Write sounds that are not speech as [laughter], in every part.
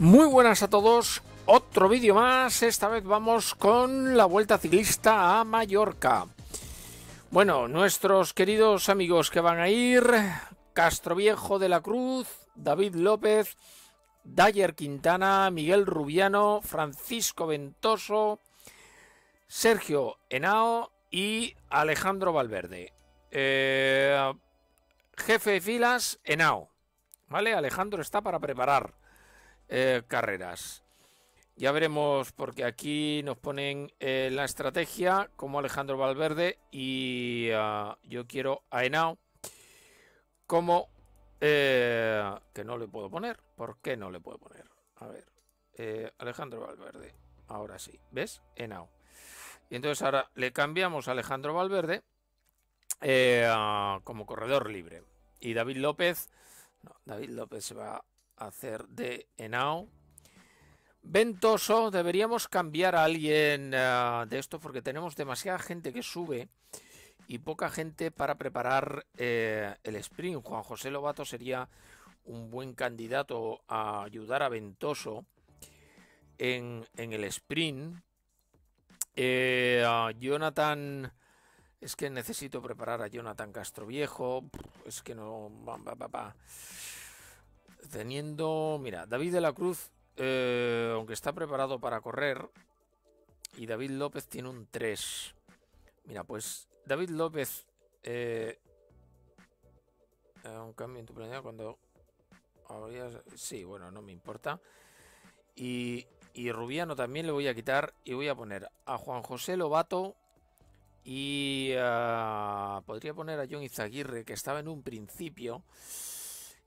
Muy buenas a todos, otro vídeo más, esta vez vamos con la vuelta ciclista a Mallorca. Bueno, nuestros queridos amigos que van a ir, Castroviejo de la Cruz, David López, Dayer Quintana, Miguel Rubiano, Francisco Ventoso, Sergio Henao y Alejandro Valverde. Eh, jefe de filas, Henao. ¿Vale? Alejandro está para preparar. Eh, carreras. Ya veremos, porque aquí nos ponen eh, la estrategia como Alejandro Valverde y ah, yo quiero a Henao como... Eh, que no le puedo poner. ¿Por qué no le puedo poner? A ver. Alejandro Valverde. Ahora sí. ¿Ves? Enao. Y entonces ahora le cambiamos a Alejandro Valverde como corredor libre. Y David López... No, David López se va hacer de Enao. Ventoso, deberíamos cambiar a alguien eh, de esto porque tenemos demasiada gente que sube y poca gente para preparar eh, el sprint. Juan José Lobato sería un buen candidato a ayudar a Ventoso en, el sprint. Eh, Jonathan, es que necesito preparar a Jonathan Castroviejo. Es que no teniendo, mira, David de la Cruz, eh, aunque está preparado para correr, y David López tiene un 3. Mira, pues David López, eh, eh un cambio en tu planeta cuando sí, bueno, no me importa. Y, Rubiano también le voy a quitar y voy a poner a Juan José Lobato y ah, podría poner a John Izaguirre, que estaba en un principio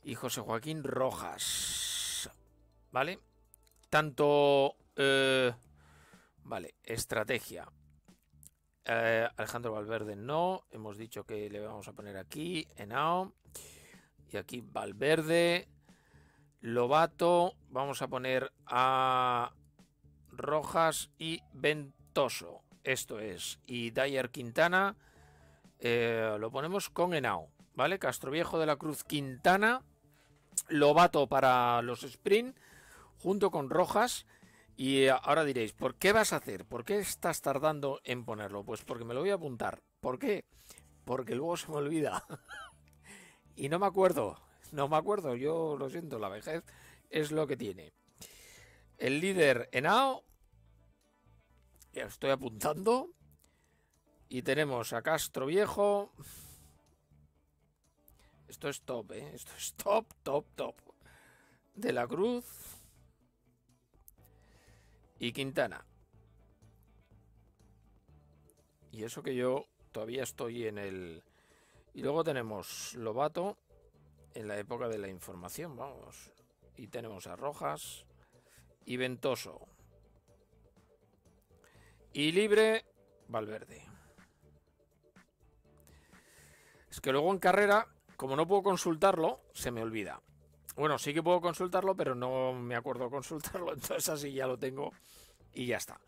y José Joaquín Rojas. ¿Vale? Tanto... Eh, vale, estrategia. Eh, Alejandro Valverde no. Hemos dicho que le vamos a poner aquí, Enao. Y aquí Valverde. Lobato. Vamos a poner a Rojas y Ventoso. Esto es. Y Dyer Quintana. Eh, lo ponemos con Enao. ¿Vale? Castroviejo de la Cruz Quintana. Lobato para los sprint junto con Rojas. Y eh, ahora diréis, ¿por qué vas a hacer? ¿Por qué estás tardando en ponerlo? Pues porque me lo voy a apuntar. ¿Por qué? Porque luego se me olvida. [laughs] y no me acuerdo. No me acuerdo. Yo lo siento, la vejez es lo que tiene. El líder Enao. Estoy apuntando. Y tenemos a Castro Viejo. Esto es top, ¿eh? Esto es top, top, top. De la Cruz y Quintana. Y eso que yo todavía estoy en el... Y luego tenemos Lobato en la época de la información, vamos. Y tenemos a Rojas y Ventoso. Y libre Valverde. Es que luego en carrera como no puedo consultarlo, se me olvida. Bueno, sí que puedo consultarlo, pero no me acuerdo consultarlo, [laughs] entonces así ya lo tengo y ya está.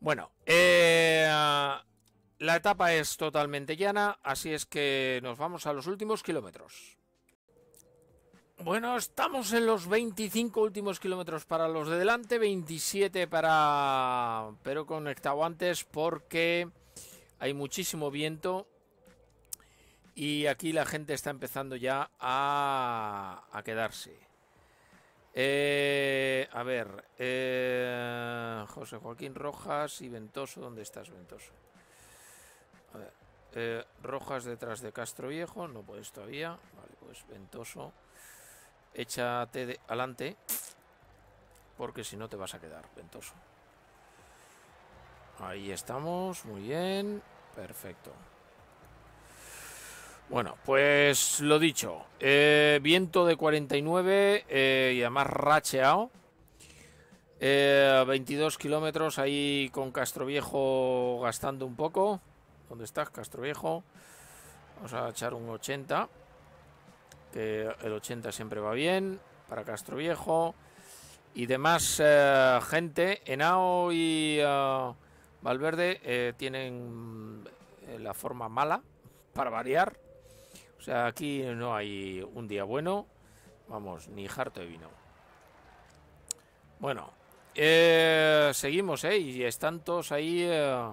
Bueno, eh, la etapa es totalmente llana, así es que nos vamos a los últimos kilómetros. Bueno, estamos en los 25 últimos kilómetros para los de delante, 27 para... pero conectado antes porque hay muchísimo viento y aquí la gente está empezando ya a, quedarse. Eh, a ver, eh, José Joaquín Rojas y Ventoso, ¿dónde estás, Ventoso? Eh, Rojas detrás de Castro Viejo, no puedes todavía. Vale, pues Ventoso, échate de, adelante, porque si no te vas a quedar, Ventoso. Ahí estamos, muy bien, perfecto. Bueno, pues lo dicho, eh, viento de 49 eh, y además racheado. 22 eh, kilómetros ahí con Castroviejo gastando un poco. ¿Dónde estás, Castroviejo? Vamos a echar un 80. Que el 80 siempre va bien para Castroviejo. Y demás gente, Enao y Valverde tienen la forma mala para variar. O sea, aquí no hay un día bueno, vamos, ni harto de vino. Bueno, eh, seguimos, ¿eh? Y están todos ahí. Eh,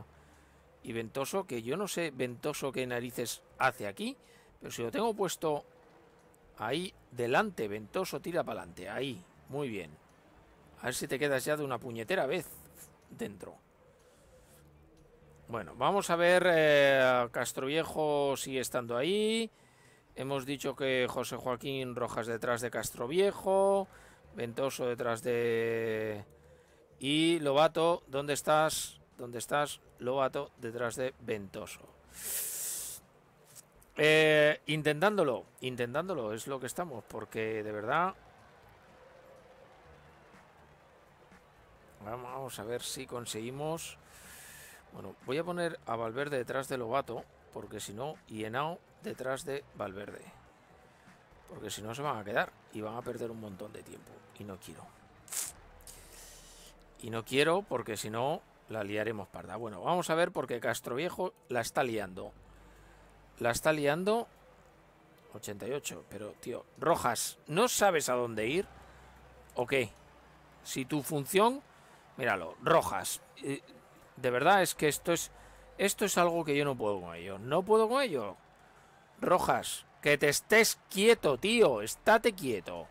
y Ventoso, que yo no sé Ventoso qué narices hace aquí, pero si lo tengo puesto ahí delante, Ventoso tira para adelante, ahí, muy bien. A ver si te quedas ya de una puñetera vez dentro. Bueno, vamos a ver eh, Castroviejo sigue estando ahí. Hemos dicho que José Joaquín Rojas detrás de Castro Viejo, Ventoso detrás de... Y Lobato, ¿dónde estás? ¿Dónde estás? Lobato detrás de Ventoso. Eh, intentándolo, intentándolo, es lo que estamos, porque de verdad... Vamos a ver si conseguimos... Bueno, voy a poner a Valverde detrás de Lobato, porque si no, Ienao detrás de Valverde. Porque si no se van a quedar y van a perder un montón de tiempo. Y no quiero. Y no quiero porque si no la liaremos parda. Bueno, vamos a ver porque Castro Viejo la está liando. La está liando 88. Pero, tío, Rojas, ¿no sabes a dónde ir? ¿O qué? Si tu función... Míralo, Rojas. Eh, de verdad es que esto es... Esto es algo que yo no puedo con ello. No puedo con ello. Rojas, que te estés quieto, tío. Estate quieto.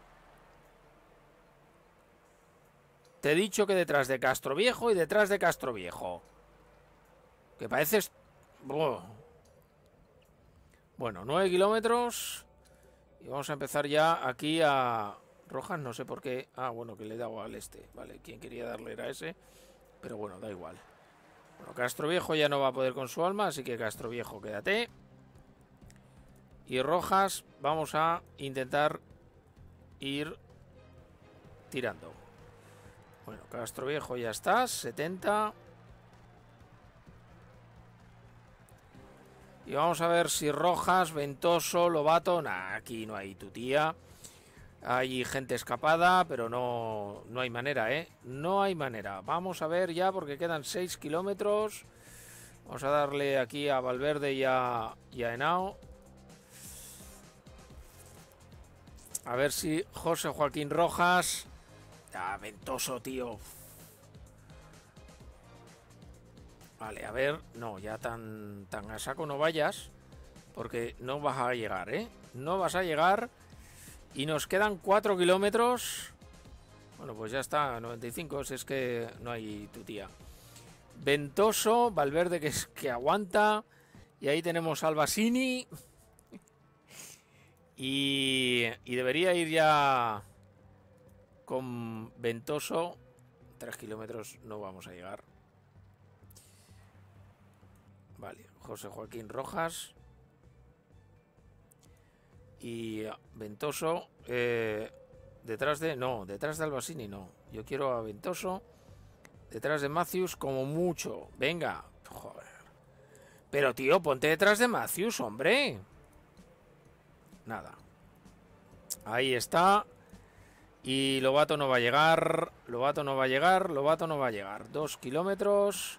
Te he dicho que detrás de Castro Viejo y detrás de Castro Viejo. Que pareces... Bueno, nueve kilómetros. Y vamos a empezar ya aquí a... Rojas, no sé por qué... Ah, bueno, que le he dado al este. Vale, quien quería darle era ese. Pero bueno, da igual. Bueno, Castro Viejo ya no va a poder con su alma, así que Castro Viejo, quédate y rojas vamos a intentar ir tirando. Bueno, Castro Viejo ya está, 70. Y vamos a ver si Rojas, Ventoso, Lobato... Nah, aquí no hay tu tía. Hay gente escapada, pero no, no hay manera, ¿eh? No hay manera. Vamos a ver ya, porque quedan 6 kilómetros. Vamos a darle aquí a Valverde y a, y A ver si José Joaquín Rojas. Ah, ventoso, tío. Vale, a ver. No, ya tan, tan a saco no vayas. Porque no vas a llegar, ¿eh? No vas a llegar. Y nos quedan 4 kilómetros. Bueno, pues ya está, 95. Si es que no hay tu tía. Ventoso, Valverde que, es, que aguanta. Y ahí tenemos Albasini. Y, debería ir ya con Ventoso. tres kilómetros no vamos a llegar. Vale, José Joaquín Rojas. Y Ventoso. Eh, detrás de... No, detrás de Albasini no. Yo quiero a Ventoso. Detrás de Matthews como mucho. Venga. Pero tío, ponte detrás de Matthews, hombre. Nada. Ahí está. Y Lobato no va a llegar. Lobato no va a llegar. Lobato no va a llegar. Dos kilómetros.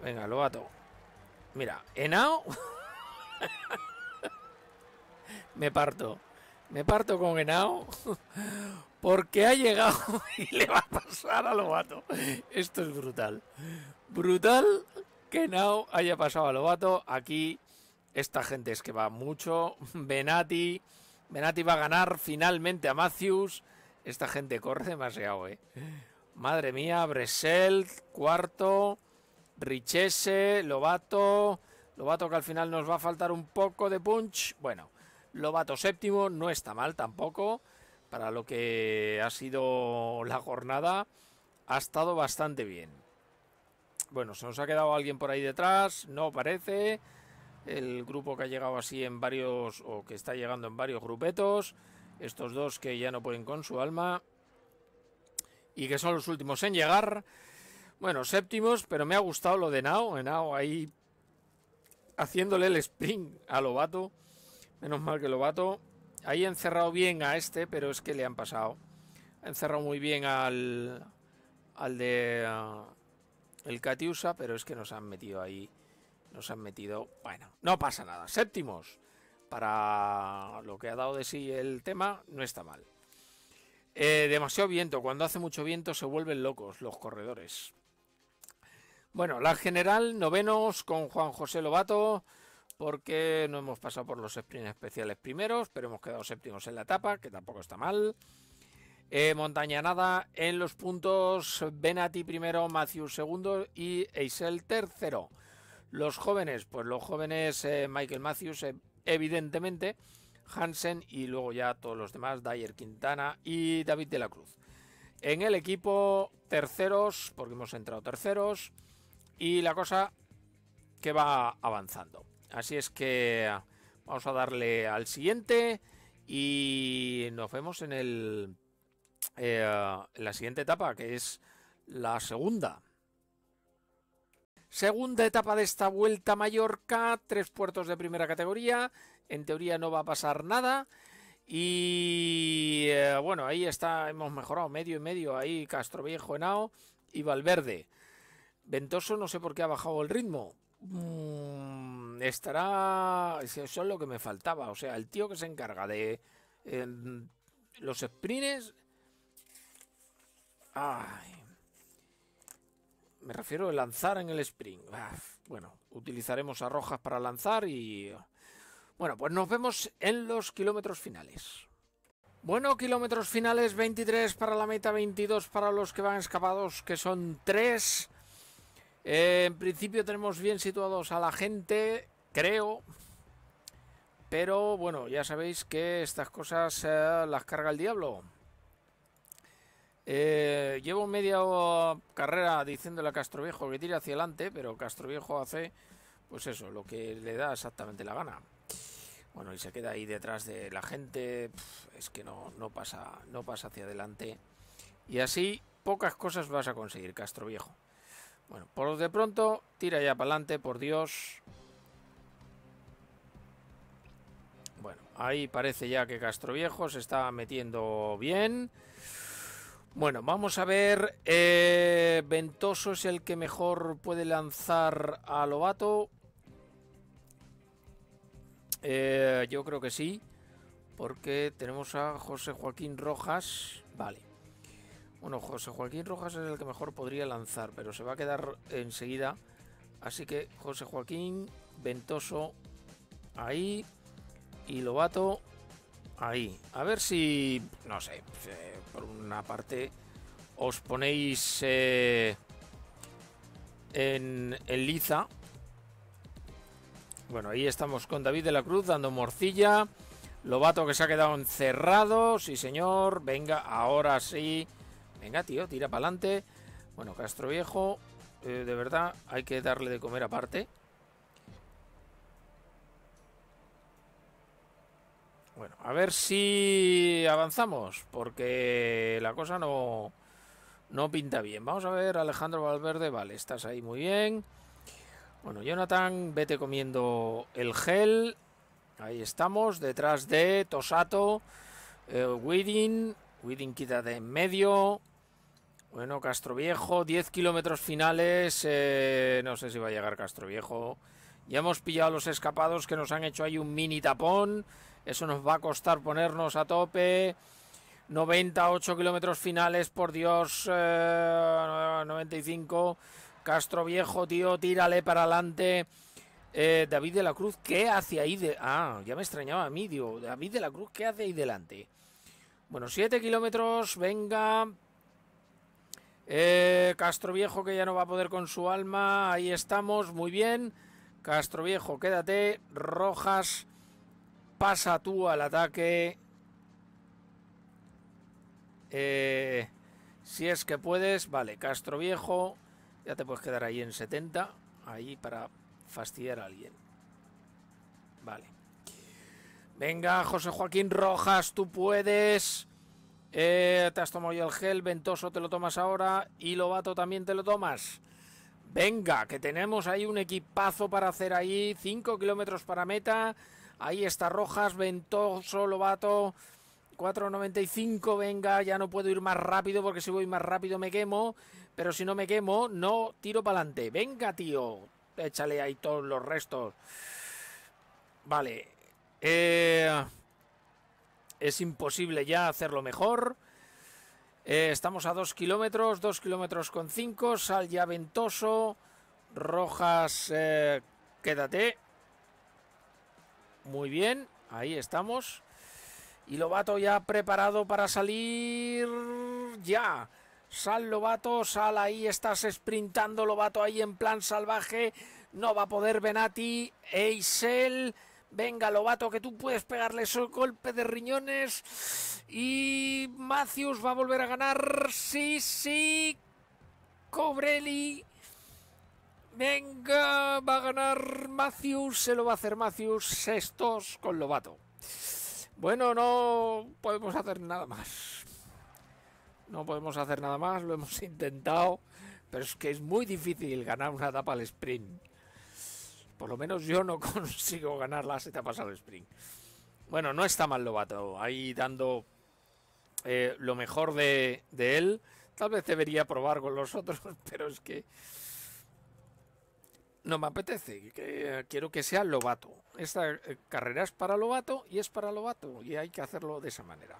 Venga, Lobato. Mira, Enao. [laughs] me parto. Me parto con Henao Porque ha llegado [laughs] y le va a pasar a Lobato. Esto es brutal. Brutal que Enao haya pasado a Lobato aquí esta gente es que va mucho. Benati. [laughs] Benati va a ganar finalmente a Matthews. Esta gente corre demasiado, eh. Madre mía, Bresel, cuarto. Richese, Lobato. Lobato que al final nos va a faltar un poco de punch. Bueno, Lobato séptimo no está mal tampoco. Para lo que ha sido la jornada, ha estado bastante bien. Bueno, se nos ha quedado alguien por ahí detrás. No parece el grupo que ha llegado así en varios, o que está llegando en varios grupetos, estos dos que ya no pueden con su alma, y que son los últimos en llegar. Bueno, séptimos, pero me ha gustado lo de Nao, Nao ahí haciéndole el spin a Lobato, menos mal que Lobato, ahí ha encerrado bien a este, pero es que le han pasado, ha encerrado muy bien al, al de... Ah, el Katiusa. pero es que nos han metido ahí nos han metido, bueno, no pasa nada. Séptimos, para lo que ha dado de sí el tema, no está mal. Eh, demasiado viento, cuando hace mucho viento se vuelven locos los corredores. Bueno, la general, novenos con Juan José Lobato, porque no hemos pasado por los sprints especiales primeros, pero hemos quedado séptimos en la etapa, que tampoco está mal. Eh, montaña nada en los puntos, Benati primero, Matthew segundo y Eisel tercero. Los jóvenes, pues los jóvenes eh, Michael Matthews, eh, evidentemente, Hansen y luego ya todos los demás, Dyer Quintana y David de la Cruz. En el equipo terceros, porque hemos entrado terceros, y la cosa que va avanzando. Así es que vamos a darle al siguiente y nos vemos en el eh, en la siguiente etapa, que es la segunda. Segunda etapa de esta vuelta a Mallorca, tres puertos de primera categoría, en teoría no va a pasar nada. Y eh, bueno, ahí está, hemos mejorado medio y medio, ahí Castroviejo, Henao y Valverde. Ventoso no sé por qué ha bajado el ritmo. Mm, estará... Eso es lo que me faltaba, o sea, el tío que se encarga de eh, los sprints... Ay, me refiero a lanzar en el spring. Ah, bueno, utilizaremos a rojas para lanzar y... Bueno, pues nos vemos en los kilómetros finales. Bueno, kilómetros finales 23 para la meta, 22 para los que van escapados, que son 3. Eh, en principio tenemos bien situados a la gente, creo. Pero bueno, ya sabéis que estas cosas eh, las carga el diablo. Eh, llevo media carrera diciéndole a Castroviejo que tire hacia adelante, pero Castroviejo hace, pues eso, lo que le da exactamente la gana. Bueno, y se queda ahí detrás de la gente, es que no, pasa, no pasa hacia adelante. Y así pocas cosas vas a conseguir, Castroviejo. Bueno, por de pronto, tira ya para adelante, por Dios. Bueno, ahí parece ya que Castroviejo se está metiendo bien. Bueno, vamos a ver. Eh, Ventoso es el que mejor puede lanzar a Lobato. Eh, yo creo que sí. Porque tenemos a José Joaquín Rojas. Vale. Bueno, José Joaquín Rojas es el que mejor podría lanzar, pero se va a quedar enseguida. Así que José Joaquín, Ventoso ahí y Lobato Ahí. A ver si, no sé, eh, por una parte os ponéis eh, en, en liza. Bueno, ahí estamos con David de la Cruz dando morcilla. Lobato que se ha quedado encerrado. Sí, señor. Venga, ahora sí. Venga, tío, tira para adelante. Bueno, Castro Viejo, eh, de verdad, hay que darle de comer aparte. Bueno, a ver si avanzamos, porque la cosa no, no pinta bien. Vamos a ver, Alejandro Valverde, vale, estás ahí muy bien. Bueno, Jonathan, vete comiendo el gel. Ahí estamos, detrás de Tosato, eh, Widin. Widin quita de en medio. Bueno, Castroviejo, 10 kilómetros finales. Eh, no sé si va a llegar Castroviejo. Ya hemos pillado los escapados que nos han hecho ahí un mini tapón. Eso nos va a costar ponernos a tope. 98 kilómetros finales, por Dios, 95. Eh, Castro Viejo, tío, tírale para adelante. Eh, David de la Cruz, ¿qué hace ahí? Ah, ya me extrañaba a mí, tío. David de la Cruz, ¿qué hace ahí delante? Bueno, 7 kilómetros, venga. Eh, Castro Viejo, que ya no va a poder con su alma. Ahí estamos, muy bien. Castro Viejo, quédate. Rojas, Pasa tú al ataque. Eh, si es que puedes, vale, Castro Viejo. Ya te puedes quedar ahí en 70. Ahí para fastidiar a alguien. Vale. Venga, José Joaquín Rojas, tú puedes. Eh, te has tomado ya el gel, Ventoso te lo tomas ahora y Lobato también te lo tomas. Venga, que tenemos ahí un equipazo para hacer ahí. 5 kilómetros para meta. Ahí está Rojas, Ventoso, Lobato. 4.95, venga, ya no puedo ir más rápido porque si voy más rápido me quemo, pero si no me quemo, no tiro para adelante. Venga, tío, échale ahí todos los restos. Vale, eh, es imposible ya hacerlo mejor. Eh, estamos a 2 kilómetros, 2 kilómetros con 5, sal ya ventoso, rojas, eh, quédate, muy bien, ahí estamos. Y Lobato ya preparado para salir. Ya. Sal Lobato, sal ahí, estás sprintando Lobato ahí en plan salvaje. No va a poder Benati. Eisel. Venga, Lobato, que tú puedes pegarle ese golpe de riñones. Y Macius va a volver a ganar. Sí, sí. Cobreli. Venga, va a ganar Matthews, se lo va a hacer Matthews, sextos con Lobato. Bueno, no podemos hacer nada más. No podemos hacer nada más, lo hemos [laughs] intentado, pero es que es muy difícil ganar una etapa al sprint. Por lo menos yo no [laughs] consigo ganar las etapas al sprint. Bueno, no está mal Lobato, ahí dando eh, lo mejor de él. Tal vez debería probar con los otros, [laughs] pero es que no me apetece, quiero que sea Lobato. Esta eh, carrera es para Lobato y es para Lobato y hay que hacerlo de esa manera.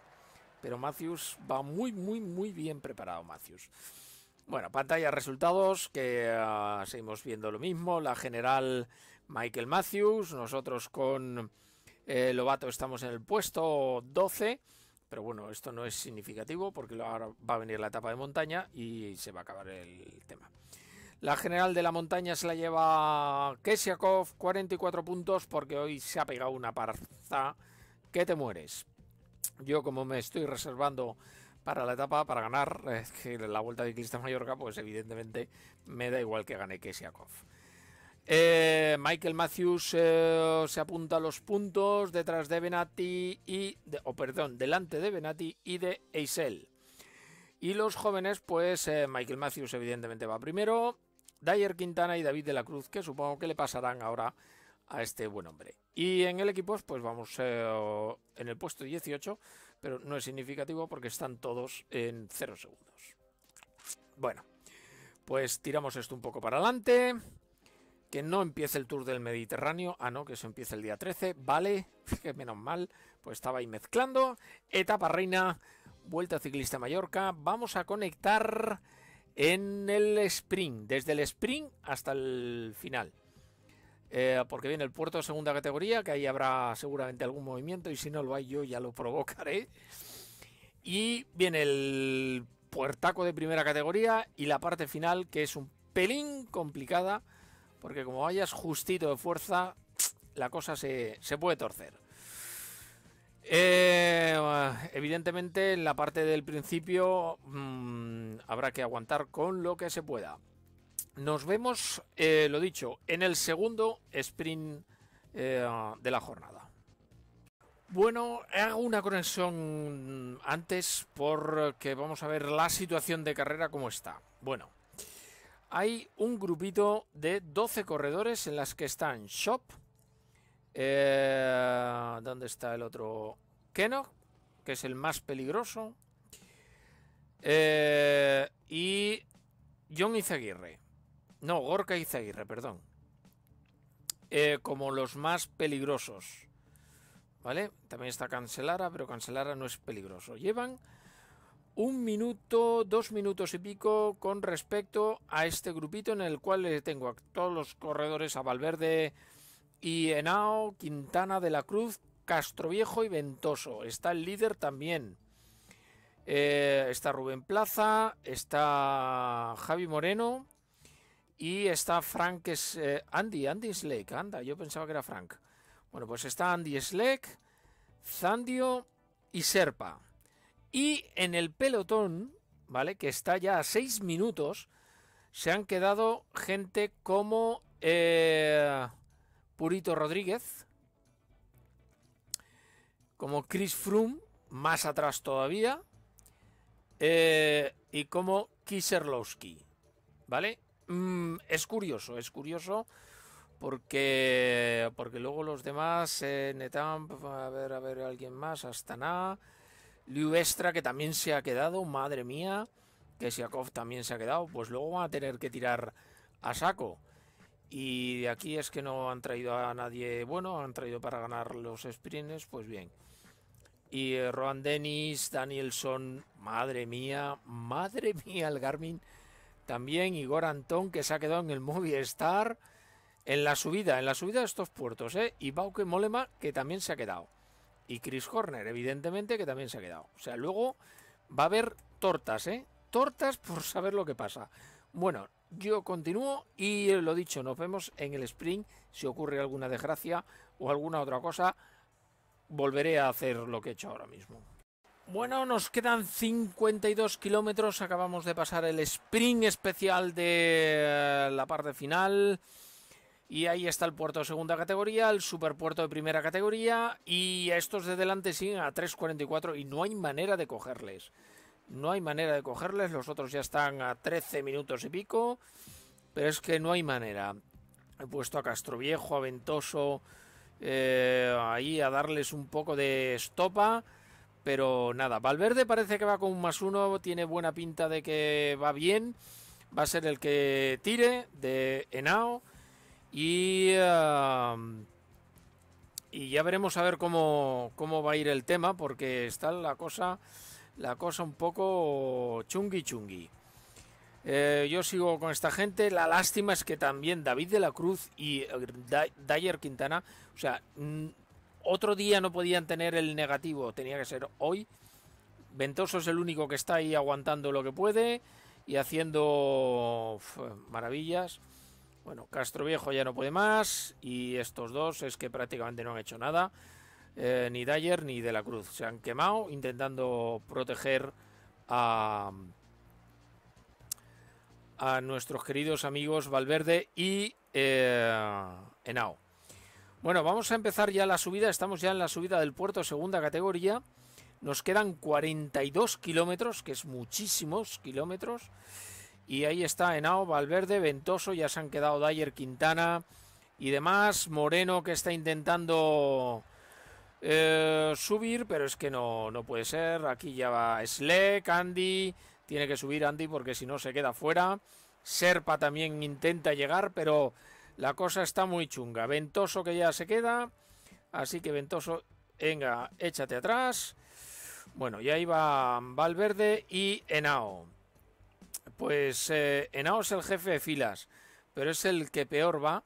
Pero Matthews va muy, muy, muy bien preparado, Matthews. Bueno, pantalla resultados, que ah, seguimos viendo lo mismo. La general Michael Matthews, nosotros con eh, Lobato estamos en el puesto 12. Pero bueno, esto no es significativo porque ahora va a venir la etapa de montaña y se va a acabar el tema. La general de la montaña se la lleva Kesiakov, 44 puntos, porque hoy se ha pegado una parza que te mueres. Yo como me estoy reservando para la etapa, para ganar eh, la Vuelta de Ciclista Mallorca, pues evidentemente me da igual que gane Kesiakov. Eh, Michael Matthews eh, se apunta a los puntos detrás de Benati y, o perdón, delante de Benati y de Eisel. Y los jóvenes, pues Michael Matthews evidentemente va primero, Dyer Quintana y David de la Cruz, que supongo que le pasarán ahora a este buen hombre. Y en el equipo, pues vamos eh, en el puesto 18, pero no es significativo porque están todos en 0 segundos. Bueno, pues tiramos esto un poco para adelante. Que no empiece el Tour del Mediterráneo. Ah, no, que se empiece el día 13. Vale, [laughs] que menos mal, pues estaba ahí mezclando. Etapa reina, Vuelta Ciclista Mallorca. Vamos a conectar en el sprint, desde el sprint hasta el final. Eh, porque viene el puerto de segunda categoría, que ahí habrá seguramente algún movimiento, y si no lo hay yo ya lo provocaré. Y viene el puertaco de primera categoría y la parte final, que es un pelín complicada, porque como vayas justito de fuerza, la cosa se puede torcer. Eh, evidentemente, en la parte del principio mm, habrá que aguantar con lo que se pueda. Nos vemos, eh, lo dicho, en el segundo sprint eh, de la jornada. Bueno, hago una conexión antes porque vamos a ver la situación de carrera como está. Bueno, hay un grupito de 12 corredores en las que están Shop, eh, ¿Dónde está el otro? Kenok, que es el más peligroso. Eh, y John Izaguirre. No, Gorka Izaguirre, perdón. Eh, como los más peligrosos. ¿Vale? También está Cancelara, pero Cancelara no es peligroso. Llevan un minuto, dos minutos y pico con respecto a este grupito en el cual tengo a todos los corredores, a Valverde, y Henao, Quintana de la Cruz, Castroviejo y Ventoso. Está el líder también. Eh, está Rubén Plaza, está Javi Moreno y está Frank eh, Andy, Andy Sleck, anda, yo pensaba que era Frank. Bueno, pues está Andy Sleck, Zandio y Serpa. Y en el pelotón, ¿vale? Que está ya a seis minutos, se han quedado gente como... Eh, Purito Rodríguez, como Chris Froome, más atrás todavía, eh, y como Kiserlowski, ¿vale? Mm, es curioso, es curioso porque porque luego los demás eh, Netamp, a ver, a ver, alguien más, Astana, Liu que también se ha quedado, madre mía, que también se ha quedado, pues luego van a tener que tirar a saco. Y de aquí es que no han traído a nadie bueno, han traído para ganar los sprints, pues bien. Y eh, Rohan Dennis, Danielson, madre mía, madre [laughs] mía el Garmin. También Igor Antón, que se ha quedado en el Movistar. En la subida, en la subida de estos puertos, ¿eh? Y Bauke Molema, que también se ha quedado. Y Chris Horner, evidentemente, que también se ha quedado. O sea, luego va a haber tortas, ¿eh? Tortas por saber lo que pasa. Bueno, yo continúo y lo dicho, nos vemos en el sprint. Si ocurre alguna desgracia o alguna otra cosa, volveré a hacer lo que he hecho ahora mismo. Bueno, nos quedan 52 kilómetros. Acabamos de pasar el sprint especial de eh, la parte final. Y ahí está el puerto de segunda categoría, el superpuerto de primera categoría. Y a estos de delante siguen a 3.44 y no hay manera de cogerles. No hay manera de cogerles, los otros ya están a 13 minutos y pico, pero es que no hay manera. He puesto a Castroviejo, a Ventoso, eh, ahí a darles un poco de estopa, pero nada, Valverde parece que va con un más uno, tiene buena pinta de que va bien, va a ser el que tire de Enao y... Eh, y ya veremos a ver cómo, cómo va a ir el tema, porque está la cosa la cosa un poco chungui chungui. Eh, yo sigo con esta gente. La lástima es que también David de la Cruz y eh, Dyer Quintana, o sea, mm, otro día no podían tener el negativo, tenía que ser hoy. Ventoso es el único que está ahí aguantando lo que puede y haciendo maravillas. Bueno, Castro Viejo ya no puede más y estos dos es que prácticamente no han hecho nada. Eh, ni Dyer ni De la Cruz. Se han quemado intentando proteger a, nuestros queridos amigos Valverde y eh, Henao. Bueno, vamos a empezar ya la subida. Estamos ya en la subida del puerto segunda categoría. Nos quedan 42 kilómetros, que es muchísimos kilómetros. Y ahí está Enao, Valverde, Ventoso, ya se han quedado Dyer, Quintana y demás. Moreno que está intentando eh, subir, pero es que no, no puede ser. Aquí ya va Sleck, Andy. Tiene que subir Andy porque si no se queda fuera. Serpa también intenta llegar, pero la cosa está muy chunga. Ventoso que ya se queda. Así que Ventoso, venga, échate atrás. Bueno, y ahí va Valverde y Enao. Pues eh, Enao es el jefe de filas, pero es el que peor va.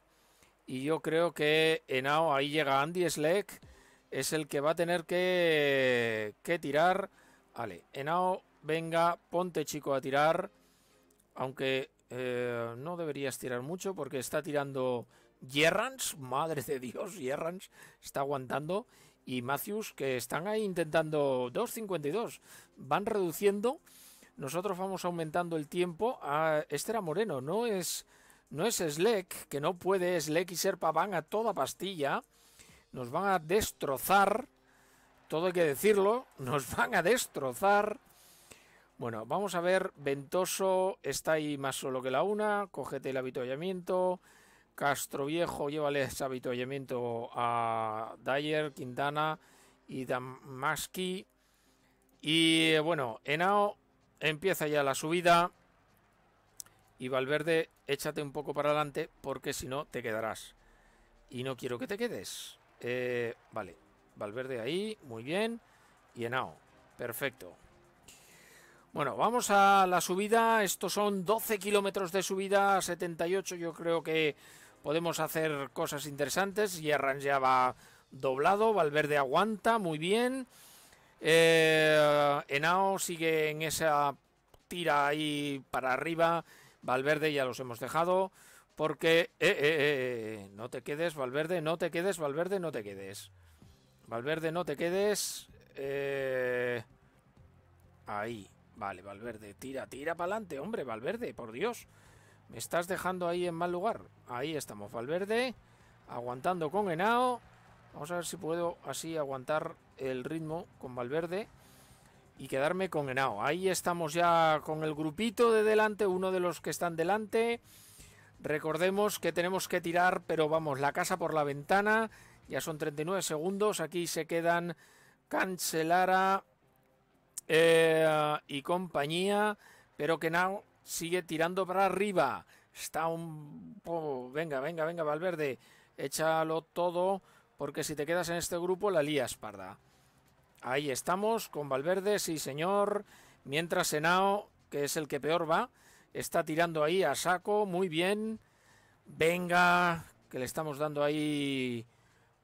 Y yo creo que Enao, ahí llega Andy Sleck es el que va a tener que, que tirar. Vale, Enao, venga, ponte chico a tirar. Aunque eh, no deberías tirar mucho porque está tirando Gerrans. [laughs] madre de Dios, Gerrans está aguantando. Y Matthews que están ahí intentando 2.52. Van reduciendo. Nosotros vamos aumentando el tiempo. Ah, este era Moreno, no es, no es Sleck que no puede Sleck y Serpa van a toda pastilla nos van a destrozar, todo hay que decirlo, [laughs] nos van a destrozar. Bueno, vamos a ver, Ventoso está ahí más solo que la una, cógete el avituallamiento, Castro Viejo, llévale ese avituallamiento a Dyer, Quintana y Damaski. Y eh, bueno, Enao empieza ya la subida. Y Valverde, échate un poco para adelante porque si no te quedarás. Y no quiero que te quedes. Eh, vale, Valverde ahí, muy bien. Y Henao, perfecto. Bueno, vamos a la subida. Estos son 12 kilómetros de subida, 78. Yo creo que podemos hacer cosas interesantes. y ya va doblado. Valverde aguanta, muy bien. Eh, Enao sigue en esa tira ahí para arriba. Valverde ya los hemos dejado. Porque, eh, eh, eh, no te quedes, Valverde, no te quedes, Valverde, no te quedes. Valverde, no te quedes. ahí, vale, Valverde, tira, tira para adelante, hombre, Valverde, por Dios. Me estás dejando ahí en mal lugar. Ahí estamos, Valverde, aguantando con Henao. Vamos a ver si puedo así aguantar el ritmo con Valverde y quedarme con Henao. Ahí estamos ya con el grupito de delante, uno de los que están delante. Recordemos que tenemos que tirar, pero vamos, la casa por la ventana. Ya son 39 segundos. Aquí se quedan Cancelara eh, y compañía. Pero que sigue tirando para arriba. Está un... poco, venga, venga, venga, Valverde. Échalo todo, porque si te quedas en este grupo la lías parda. Ahí estamos con Valverde, sí señor. Mientras Senao, que es el que peor va, Está tirando ahí a saco, muy bien. Venga, que le estamos dando ahí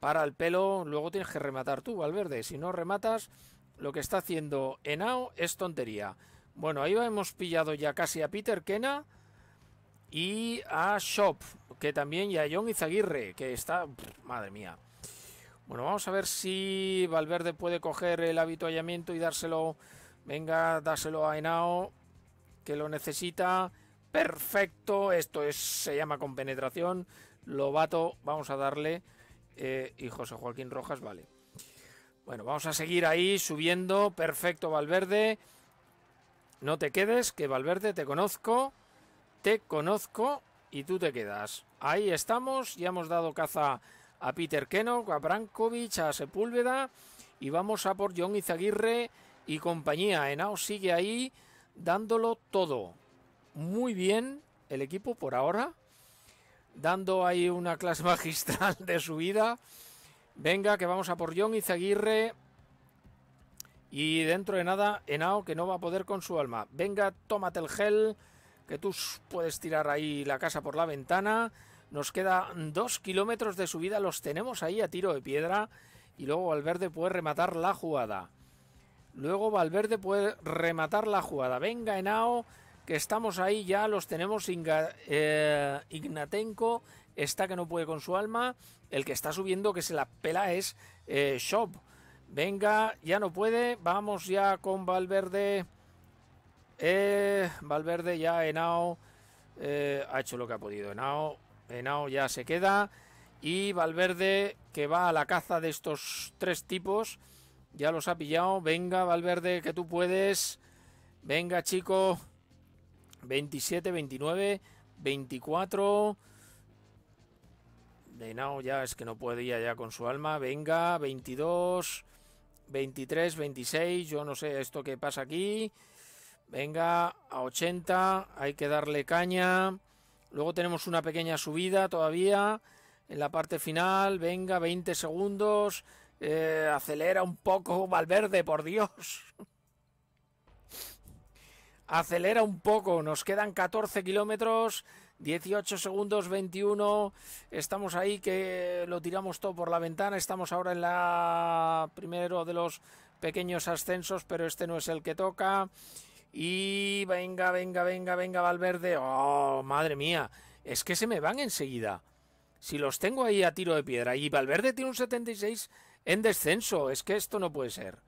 para el pelo. Luego tienes que rematar tú, Valverde. Si no rematas, lo que está haciendo Enao es tontería. Bueno, ahí hemos pillado ya casi a Peter Kena y a Shop, que también, y a John Izaguirre, que está... Madre mía. Bueno, vamos a ver si Valverde puede coger el habituallamiento y dárselo... Venga, dárselo a Enao que lo necesita. Perfecto, esto es, se llama compenetración. Lobato, vamos a darle. Eh, y José Joaquín Rojas, vale. Bueno, vamos a seguir ahí subiendo. Perfecto, Valverde. No te quedes, que Valverde te conozco. Te conozco y tú te quedas. Ahí estamos, ya hemos dado caza a Peter Keno a Brankovic, a Sepúlveda. Y vamos a por John Izaguirre y compañía. enao sigue ahí dándolo todo. Muy bien el equipo por ahora, dando ahí una clase [laughs] magistral de subida Venga, que vamos a por John Zaguirre. Y dentro de nada, Enao, que no va a poder con su alma. Venga, tómate el gel, que tú puedes tirar ahí la casa por la ventana. Nos quedan dos kilómetros de subida, los tenemos ahí a tiro de piedra. Y luego Valverde puede rematar la jugada. Luego Valverde puede rematar la jugada. Venga, enao, que estamos ahí ya, los tenemos. Eh, Ignatenko está que no puede con su alma. El que está subiendo, que se la pela, es eh, Shop. Venga, ya no puede. Vamos ya con Valverde. Eh, Valverde ya, enao ha hecho lo que ha podido. Enao, Henao ya se queda. Y Valverde que va a la caza de estos tres tipos. Ya los ha pillado. Venga, Valverde, que tú puedes. Venga, chico. 27, 29, 24. Deinao ya es que no podía ya con su alma. Venga, 22, 23, 26. Yo no sé esto que pasa aquí. Venga, a 80. Hay que darle caña. Luego tenemos una pequeña subida todavía. En la parte final. Venga, 20 segundos. Eh, acelera un poco, Valverde, por Dios. acelera un poco, nos quedan 14 kilómetros, 18 segundos, 21. Estamos ahí que lo tiramos todo por la ventana. Estamos ahora en la primero de los pequeños ascensos, pero este no es el que toca. Y venga, venga, venga, venga, Valverde. Oh, madre mía, es que se me van enseguida. Si los tengo ahí a tiro de piedra. Y Valverde tiene un 76 en descenso. Es que esto no puede ser.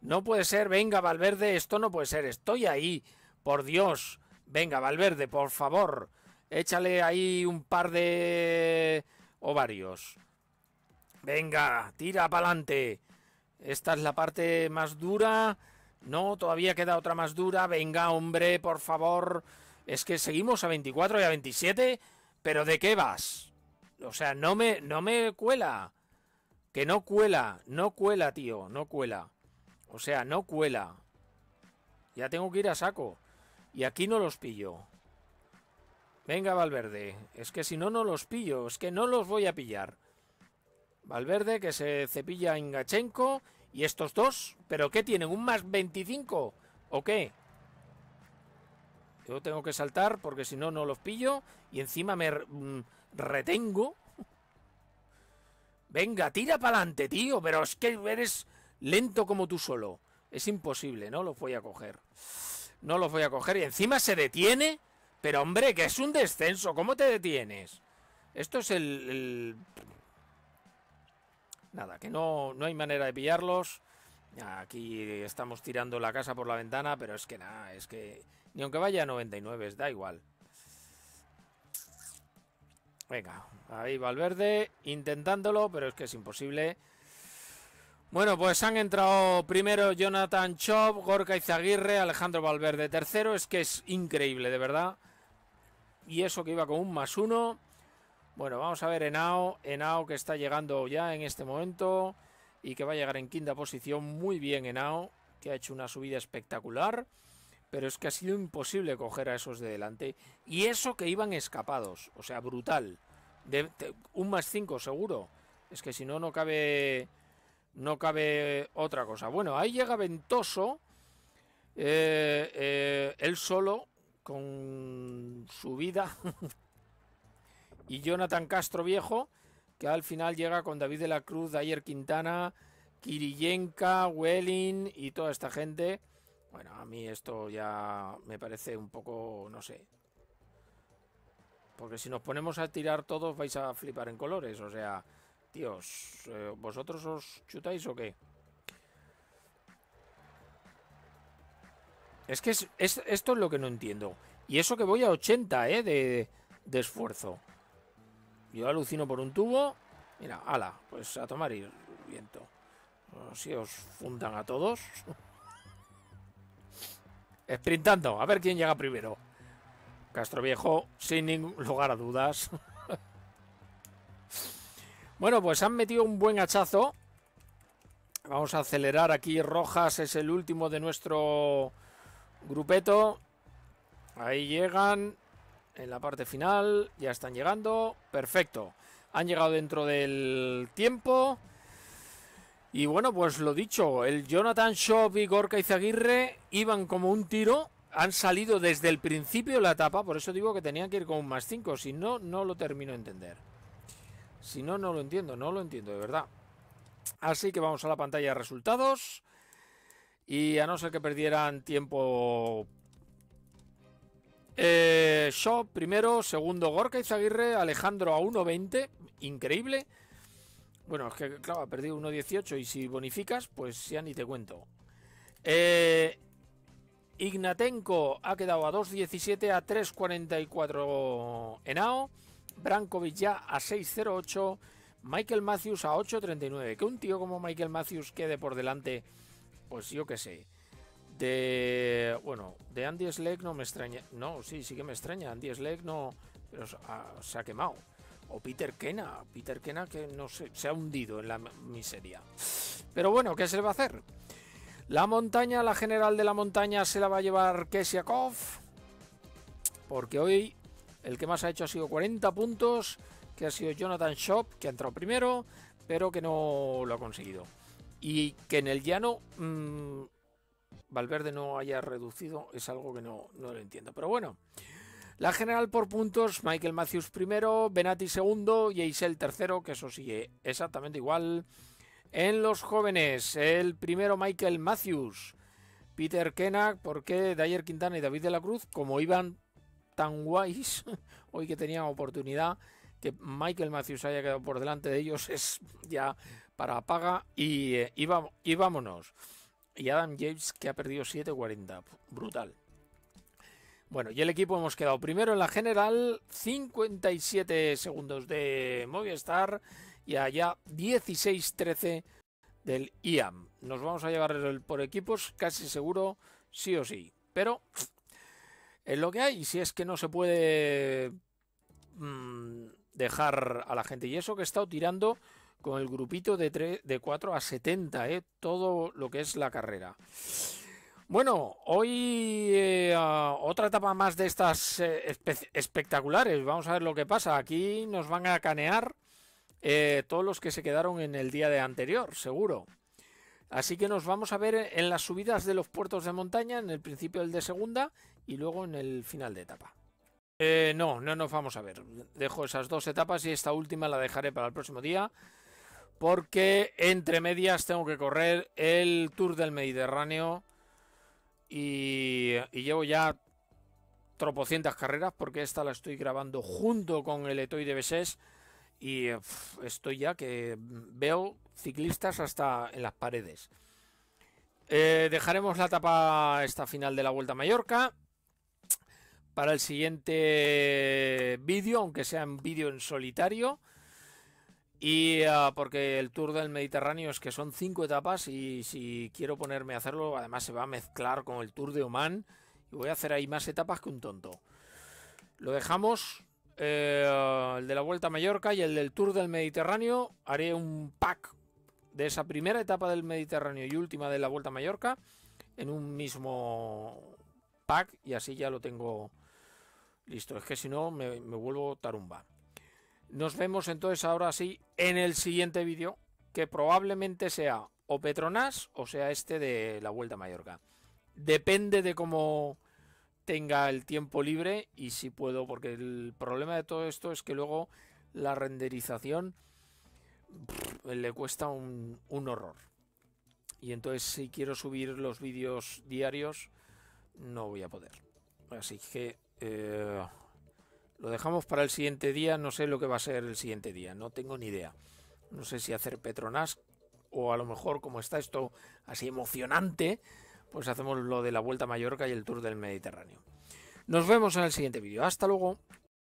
No puede ser, venga Valverde, esto no puede ser. Estoy ahí, por Dios. Venga Valverde, por favor. Échale ahí un par de ovarios. Venga, tira para adelante. Esta es la parte más dura. No, todavía queda otra más dura. Venga, hombre, por favor. Es que seguimos a 24 y a 27. ¿Pero de qué vas? O sea, no me, no me cuela. Que no cuela, no cuela, tío, no cuela. O sea, no cuela. Ya tengo que ir a saco. Y aquí no los pillo. Venga, Valverde. Es que si no, no los pillo. Es que no los voy a pillar. Valverde que se cepilla en Gachenko. ¿Y estos dos? ¿Pero qué tienen? ¿Un más 25? ¿O qué? Yo tengo que saltar porque si no, no los pillo. Y encima me mm, retengo. Venga, tira para adelante, tío. Pero es que eres lento como tú solo. Es imposible, no lo voy a coger. No lo voy a coger. Y encima se detiene. Pero hombre, que es un descenso. ¿Cómo te detienes? Esto es el... Nada, que no, no hay manera de pillarlos. Aquí estamos tirando la casa por la ventana, pero es que nada, es que... Ni aunque vaya a 99, da igual. Venga, ahí Valverde, intentándolo, pero es que es imposible. Bueno, pues han entrado primero Jonathan Chop, Gorka Izaguirre, Alejandro Valverde tercero. Es que es increíble, de verdad. Y eso que iba con un más uno. Bueno, vamos a ver Enao. Enao que está llegando ya en este momento y que va a llegar en quinta posición. Muy bien Enao, que ha hecho una subida espectacular pero es que ha sido imposible coger a esos de delante. Y eso que iban escapados, o sea, brutal. De, un más cinco seguro. Es que si no, no cabe. No cabe otra cosa. Bueno, ahí llega Ventoso. Eh, eh, él solo. Con su vida. [laughs] y Jonathan Castro Viejo. Que al final llega con David de la Cruz, Dayer Quintana, Kirillenka, Welling y toda esta gente. Bueno, a mí esto ya me parece un poco, no sé. Porque si nos ponemos a tirar todos vais a flipar en colores. O sea, tíos, eh, ¿vosotros os chutáis o qué? Es que es, esto es lo que no entiendo. Y eso que voy a 80, ¿eh? De, esfuerzo. Yo alucino por un tubo. Mira, ala, pues a tomar el viento. Si os fundan a todos. [laughs] Sprintando, a ver quién llega primero. Castro Viejo, sin ningún lugar a dudas. [laughs] bueno, pues han metido un buen hachazo. Vamos a acelerar aquí. Rojas es el último de nuestro grupeto. Ahí llegan. En la parte final. Ya están llegando. Perfecto. Han llegado dentro del tiempo. Y bueno, pues lo dicho, el Jonathan Shop y Gorka Izaguirre iban como un tiro, han salido desde el principio de la etapa, por eso digo que tenían que ir con un más 5, si no, no lo termino de entender. Si no, no lo entiendo, no lo entiendo, de verdad. Así que vamos a la pantalla de resultados. Y a no ser que perdieran tiempo... Eh, primero, segundo Gorka Izaguirre, Alejandro a 1.20, increíble. Bueno, es que, claro, ha perdido 1.18 y si bonificas, pues ya ni te cuento. Eh, Ignatenko ha quedado a 2.17 a 3.44 en AO. Brankovic ya a 6.08. Michael Matthews a 8.39. Que un tío como Michael Matthews quede por delante, pues yo qué sé. De. Bueno, de Andy Sleck no me extraña. No, sí, sí que me extraña. Andy Slegg no. se ha quemado. O Peter Kena, Peter Kena que no se ha hundido en la miseria. Pero bueno, ¿qué se le va a hacer? La montaña, la general de la montaña se la va a llevar Kesiakov. Porque hoy el que más ha hecho ha sido 40 puntos, que ha sido Jonathan Shop, que ha entrado primero, pero que no lo ha conseguido. Y que en el llano mm, Valverde no haya reducido es algo que no, no lo entiendo. Pero bueno, la general por puntos, Michael Matthews primero, Benati segundo y Eisel tercero, que eso sigue exactamente igual. En los jóvenes, el primero Michael Matthews, Peter Kenak, porque Dyer Quintana y David de la Cruz, como iban tan guays, [laughs] hoy que tenían oportunidad, que Michael Matthews haya quedado por delante de ellos es ya para paga y, eh, y, y vámonos. Y Adam James que ha perdido 7.40, brutal. Bueno, y el equipo hemos quedado primero en la general, 57 segundos de Movistar y allá 16-13 del IAM. Nos vamos a llevar por equipos casi seguro, sí o sí. Pero es lo que hay, si es que no se puede mm, dejar a la gente. Y eso que he estado tirando con el grupito de, 3, de 4 a 70, eh, todo lo que es la carrera. Bueno, hoy eh, otra etapa más de estas eh, espectaculares. Vamos a ver lo que pasa. Aquí nos van a canear eh, todos los que se quedaron en el día de anterior, seguro. Así que nos vamos a ver en las subidas de los puertos de montaña, en el principio del de segunda y luego en el final de etapa. no, no nos vamos a ver. Dejo esas dos etapas y esta última la dejaré para el próximo día porque entre medias tengo que correr el Tour del Mediterráneo y, llevo ya tropocientas carreras porque esta la estoy grabando junto con el Etoy de Besés y estoy ya que veo ciclistas hasta en las paredes. Eh, dejaremos la etapa esta final de la Vuelta a Mallorca para el siguiente vídeo, aunque sea en vídeo en solitario. Y ah, porque el Tour del Mediterráneo es que son cinco etapas y si quiero ponerme a hacerlo, además se va a mezclar con el Tour de Oman y voy a hacer ahí más etapas que un tonto. Lo dejamos, eh, ah, el de la Vuelta a Mallorca y el del Tour del Mediterráneo. Haré un pack de esa primera etapa del Mediterráneo y última de la Vuelta a Mallorca en un mismo pack y así ya lo tengo listo. Es que si no me vuelvo tarumba. Nos vemos entonces ahora sí en el siguiente vídeo, que probablemente sea o Petronas o sea este de la Vuelta a Mallorca. Depende de cómo tenga el tiempo libre y si puedo, porque el problema de todo esto es que luego la renderización le cuesta un, horror. Y entonces si quiero subir los vídeos diarios, no voy a poder. Así que... Eh, lo dejamos para el siguiente día, no sé lo que va a ser el siguiente día, no tengo ni idea. No sé si hacer Petronas o a lo mejor como está esto así emocionante, pues hacemos lo de la Vuelta a Mallorca y el Tour del Mediterráneo. Nos vemos en el siguiente vídeo. Hasta luego.